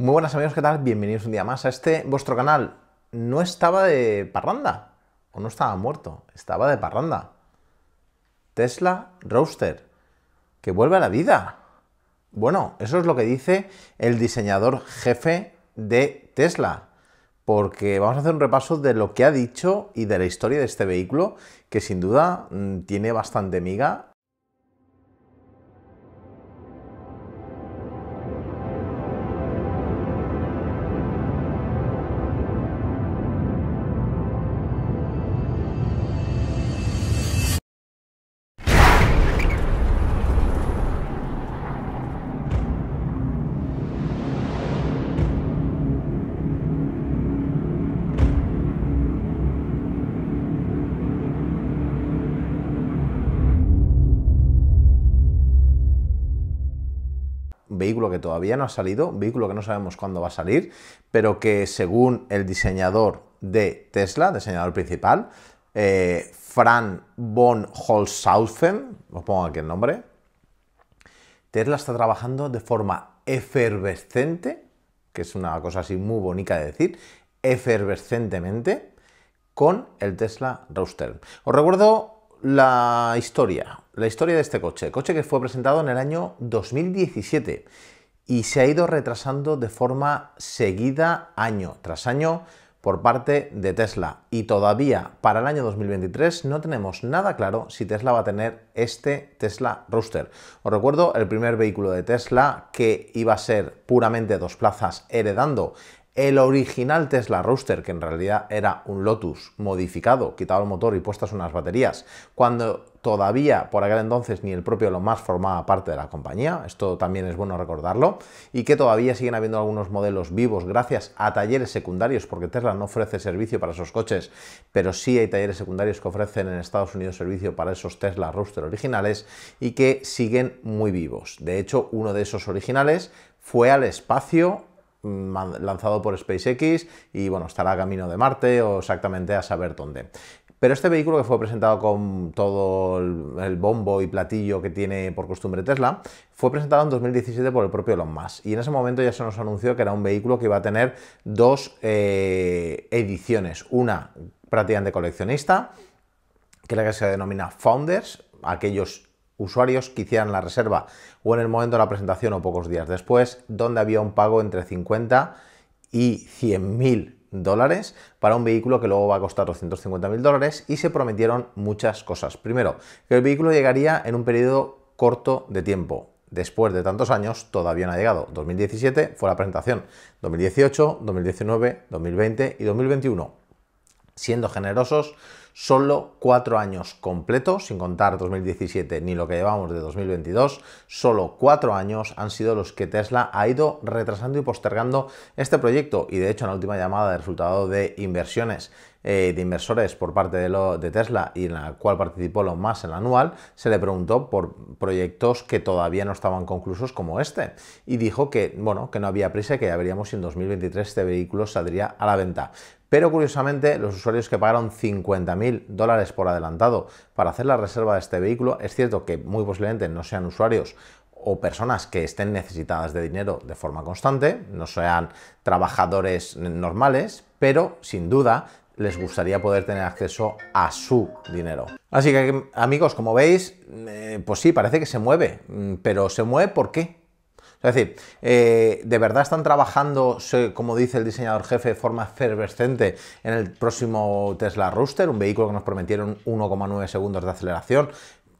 Muy buenas amigos, ¿qué tal? Bienvenidos un día más a este vuestro canal. No estaba de parranda, o no estaba muerto, estaba de parranda. Tesla Roadster, que vuelve a la vida. Bueno, eso es lo que dice el diseñador jefe de Tesla, porque vamos a hacer un repaso de lo que ha dicho y de la historia de este vehículo, que sin duda mm, tiene bastante miga vehículo que todavía no ha salido, un vehículo que no sabemos cuándo va a salir, pero que según el diseñador de Tesla, diseñador principal, eh, Fran von Holzhausen, os pongo aquí el nombre, Tesla está trabajando de forma efervescente, que es una cosa así muy bonita de decir, efervescentemente con el Tesla Roadster. Os recuerdo la historia la historia de este coche. Coche que fue presentado en el año 2017 y se ha ido retrasando de forma seguida año tras año por parte de Tesla. Y todavía para el año 2023 no tenemos nada claro si Tesla va a tener este Tesla Rooster. Os recuerdo el primer vehículo de Tesla que iba a ser puramente dos plazas heredando el original Tesla Rooster, que en realidad era un Lotus modificado, quitado el motor y puestas unas baterías, cuando todavía por aquel entonces ni el propio lo más formaba parte de la compañía, esto también es bueno recordarlo, y que todavía siguen habiendo algunos modelos vivos gracias a talleres secundarios, porque Tesla no ofrece servicio para esos coches, pero sí hay talleres secundarios que ofrecen en Estados Unidos servicio para esos Tesla Roadster originales y que siguen muy vivos. De hecho, uno de esos originales fue al espacio mm, lanzado por SpaceX y bueno, estará a camino de Marte o exactamente a saber dónde. Pero este vehículo que fue presentado con todo el bombo y platillo que tiene por costumbre Tesla, fue presentado en 2017 por el propio Elon Musk. Y en ese momento ya se nos anunció que era un vehículo que iba a tener dos eh, ediciones. Una prácticamente coleccionista, que es la que se denomina Founders, aquellos usuarios que hicieran la reserva o en el momento de la presentación o pocos días después, donde había un pago entre 50 y 100 mil dólares para un vehículo que luego va a costar 250 mil dólares y se prometieron muchas cosas. Primero, que el vehículo llegaría en un periodo corto de tiempo. Después de tantos años, todavía no ha llegado. 2017 fue la presentación, 2018, 2019, 2020 y 2021. Siendo generosos, solo cuatro años completos, sin contar 2017 ni lo que llevamos de 2022, solo cuatro años han sido los que Tesla ha ido retrasando y postergando este proyecto. Y de hecho, en la última llamada de resultado de inversiones eh, de inversores por parte de, lo, de Tesla y en la cual participó lo más en el anual, se le preguntó por proyectos que todavía no estaban conclusos como este y dijo que, bueno, que no había prisa y que ya veríamos si en 2023 este vehículo saldría a la venta. Pero curiosamente, los usuarios que pagaron 50.000 dólares por adelantado para hacer la reserva de este vehículo, es cierto que muy posiblemente no sean usuarios o personas que estén necesitadas de dinero de forma constante, no sean trabajadores normales, pero sin duda les gustaría poder tener acceso a su dinero. Así que amigos, como veis, eh, pues sí, parece que se mueve, mm, pero ¿se mueve por qué? Es decir, eh, ¿de verdad están trabajando, como dice el diseñador jefe, de forma efervescente en el próximo Tesla Rooster, un vehículo que nos prometieron 1,9 segundos de aceleración,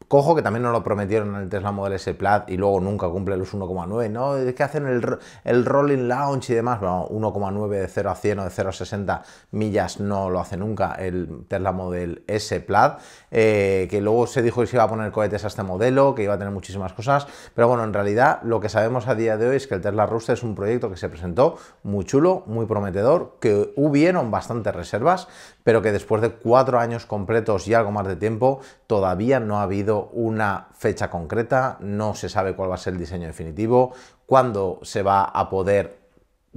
cojo, que también no lo prometieron en el Tesla Model S Plaid y luego nunca cumple los 1,9, ¿no? Es que hacen el, el rolling launch y demás, bueno, 1,9 de 0 a 100 o de 0 a 60 millas no lo hace nunca el Tesla Model S Plaid, eh, que luego se dijo que se iba a poner cohetes a este modelo, que iba a tener muchísimas cosas, pero bueno, en realidad lo que sabemos a día de hoy es que el Tesla Roadster es un proyecto que se presentó muy chulo, muy prometedor, que hubieron bastantes reservas, pero que después de cuatro años completos y algo más de tiempo, todavía no ha habido una fecha concreta, no se sabe cuál va a ser el diseño definitivo, cuándo se va a poder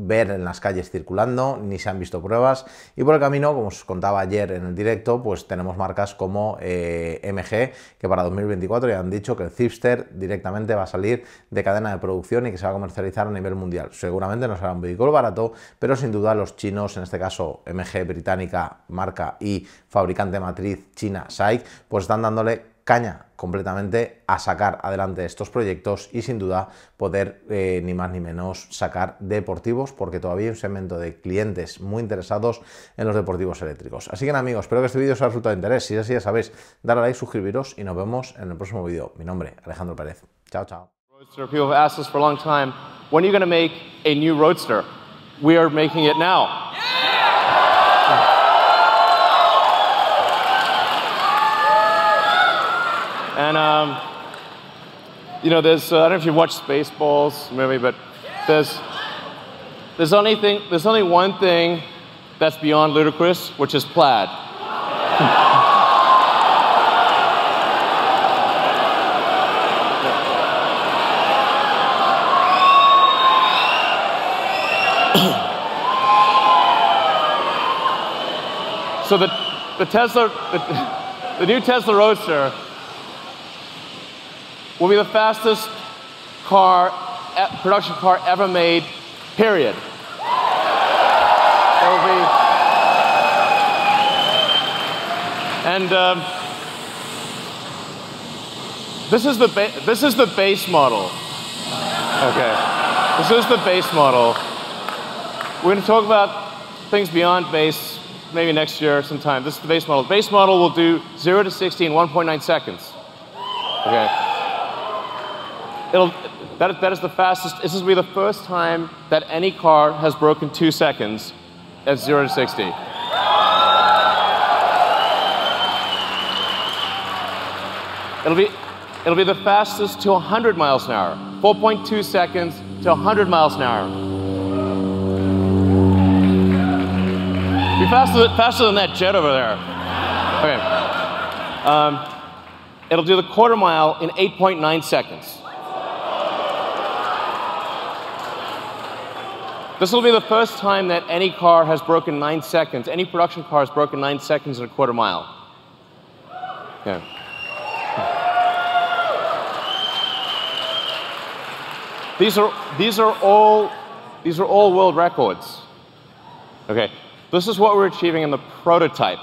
ver en las calles circulando, ni se han visto pruebas. Y por el camino, como os contaba ayer en el directo, pues tenemos marcas como eh, MG, que para 2024 ya han dicho que el Zipster directamente va a salir de cadena de producción y que se va a comercializar a nivel mundial. Seguramente no será un vehículo barato, pero sin duda los chinos, en este caso MG británica, marca y fabricante matriz china SAIC, pues están dándole caña completamente a sacar adelante estos proyectos y sin duda poder eh, ni más ni menos sacar deportivos porque todavía hay un segmento de clientes muy interesados en los deportivos eléctricos. Así que amigos, espero que este vídeo os haya resultado de interés. Si es así ya sabéis, darle a like, suscribiros y nos vemos en el próximo vídeo. Mi nombre, Alejandro Pérez. Chao, chao. And, um, you know, there's, uh, I don't know if you've watched Spaceballs, maybe, but there's, there's, only thing, there's only one thing that's beyond ludicrous, which is plaid. so the, the Tesla, the, the new Tesla Roadster will be the fastest car, production car ever made, period. And um, this, is the this is the base model. Okay. This is the base model. We're going to talk about things beyond base maybe next year sometime. This is the base model. The base model will do 0 to 60 in 1.9 seconds. Okay it'll, that, that is the fastest, this will be the first time that any car has broken two seconds at zero to 60. It'll be, it'll be the fastest to 100 miles an hour, 4.2 seconds to 100 miles an hour. Be faster, faster than that jet over there. Okay. Um, it'll do the quarter mile in 8.9 seconds. This will be the first time that any car has broken nine seconds, any production car has broken nine seconds in a quarter mile. These are, these are all these are all world records. Okay, this is what we're achieving in the prototype.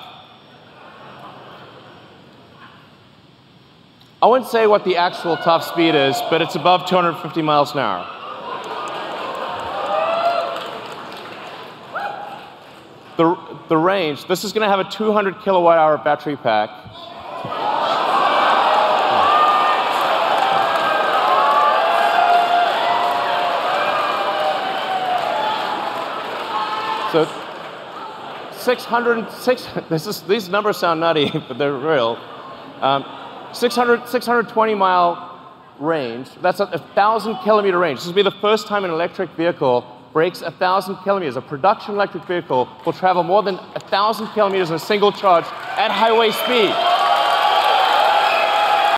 I wouldn't say what the actual top speed is, but it's above 250 miles an hour. the, the range, this is going to have a 200 kilowatt hour battery pack. So 600, six, this is, these numbers sound nutty, but they're real. Um, 600, 620 mile range, that's a, a thousand kilometer range. This will be the first time an electric vehicle breaks 1,000 kilometers. A production electric vehicle will travel more than 1,000 kilometers in a single charge at highway speed.